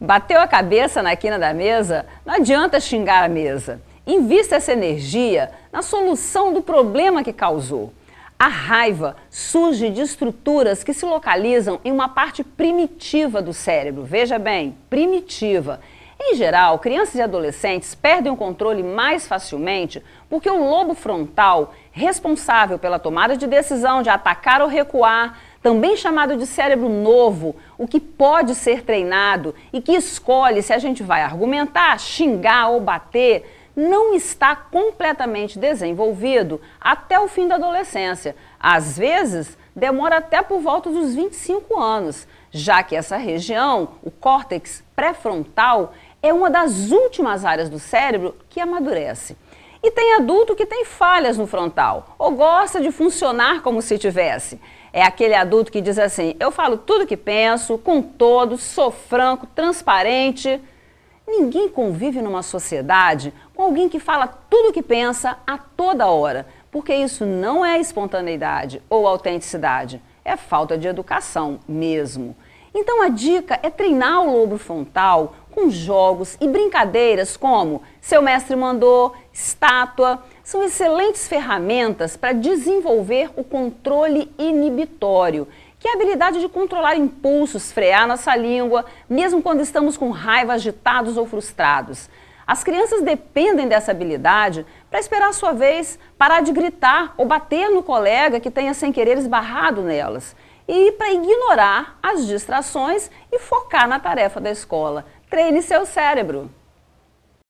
Bateu a cabeça na quina da mesa? Não adianta xingar a mesa. Invista essa energia na solução do problema que causou. A raiva surge de estruturas que se localizam em uma parte primitiva do cérebro. Veja bem, primitiva. Em geral, crianças e adolescentes perdem o controle mais facilmente porque o lobo frontal, responsável pela tomada de decisão de atacar ou recuar, também chamado de cérebro novo, o que pode ser treinado e que escolhe se a gente vai argumentar, xingar ou bater, não está completamente desenvolvido até o fim da adolescência. Às vezes, demora até por volta dos 25 anos, já que essa região, o córtex pré-frontal, é uma das últimas áreas do cérebro que amadurece. E tem adulto que tem falhas no frontal, ou gosta de funcionar como se tivesse. É aquele adulto que diz assim: eu falo tudo que penso, com todos, sou franco, transparente. Ninguém convive numa sociedade com alguém que fala tudo que pensa a toda hora, porque isso não é espontaneidade ou autenticidade, é falta de educação mesmo. Então a dica é treinar o lobo frontal com jogos e brincadeiras como Seu Mestre Mandou, Estátua. São excelentes ferramentas para desenvolver o controle inibitório, que é a habilidade de controlar impulsos, frear nossa língua, mesmo quando estamos com raiva, agitados ou frustrados. As crianças dependem dessa habilidade para esperar a sua vez, parar de gritar ou bater no colega que tenha sem querer esbarrado nelas e para ignorar as distrações e focar na tarefa da escola. Treine seu cérebro.